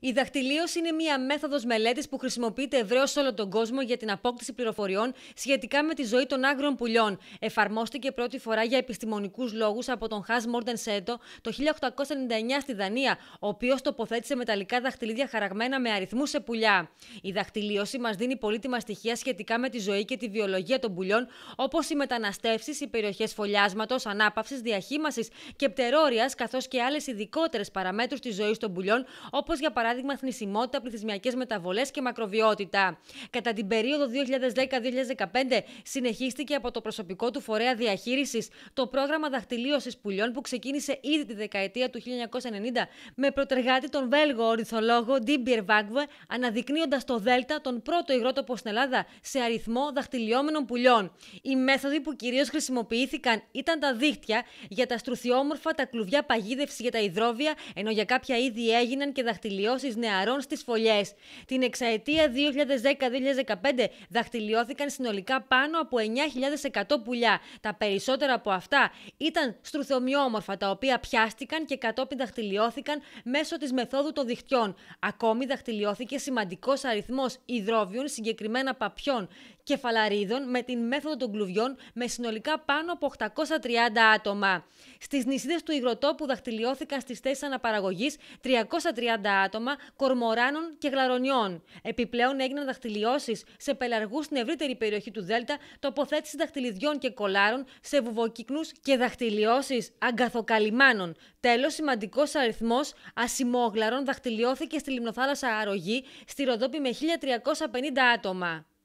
Η δαχτυλίωση είναι μία μέθοδος μελέτης που χρησιμοποιείται ευρέως σε όλο τον κόσμο για την απόκτηση πληροφοριών σχετικά με τη ζωή των άγρων πουλιών. Εφαρμόστηκε πρώτη φορά για επιστημονικούς λόγους από τον Χάς Μόρτεν Σέτο το 1899 στη Δανία, ο οποίος τοποθέτησε μεταλλικά δαχτυλίδια χαραγμένα με αριθμούς σε πουλιά. Η δαχτυλίωση μας δίνει πολύτιμα στοιχεία σχετικά με τη ζωή και τη βιολογία των πουλιών, όπως οι μεταναστεύσεις, οι περιοχές φωλιάσματος, ανάπαυσης, διαχείμασης και πτερόριας, καθώς και άλλες ειδικότερες παραμέτρους της ζωής των πουλιών, όπως για παράδειγμα παράδειγμα θνησιμότητα, πληθυσμιακές μεταβολές και μακροβιότητα. Κατά την περίοδο 2010-2015 συνεχίστηκε από το προσωπικό του φορέα διαχείρισης το πρόγραμμα δαχτυλίωσης πουλιών που ξεκίνησε ήδη τη δεκαετία του 1990 με προτεργάτη τον Βέλγο ορυθολόγο Ντίμπιερ Βάγκβε, αναδεικνύοντας το Δέλτα τον πρώτο υγρότοπο στην Ελλάδα σε αριθμό δαχτυλιόμενων πουλιών. Οι μέθοδοι που κυρίως χρησιμοποιήθηκαν ήταν τα δίχτυα για τα στρουθιόμορφα, τα κλουβιά παγίδευσης για τα υδρόβια, ενώ για κάποια είδη έγιναν και δαχτυλιώσεις διαδηλώσεις νεαρών στις φωλιές. Την εξαετία 2010-2015 δαχτυλιώθηκαν συνολικά πάνω από 9.100 πουλιά. Τα περισσότερα από αυτά ήταν στρουθομοιόμορφα, τα οποία πιάστηκαν και κατόπιν δαχτυλιώθηκαν μέσω της μεθόδου των δικτυών. Ακόμη δαχτυλιώθηκε σημαντικός αριθμός υδρόβιων, συγκεκριμένα παπιών κεφαλαρίδων με την μέθοδο των κλουβιών με συνολικά πάνω από 830 άτομα. Στις νησίδες του Υγροτόπου δαχτυλιώθηκαν στις θέσεις αναπαραγωγής 330 άτομα κορμοράνων και γλαρονιών. Επιπλέον έγιναν δαχτυλιώσεις σε πελαργούς στην ευρύτερη περιοχή του Δέλτα, τοποθέτηση δαχτυλιδιών και κολάρων σε βουβοκυκνούς και δαχτυλιώσεις αγκαθοκαλυμάνων. Τέλος, σημαντικός αριθμός ασημόγλαρων δαχτυλιώθηκε στη λιμνοθάλασσα Αρρωγή, στη Ροδόπη με 1350 άτομα.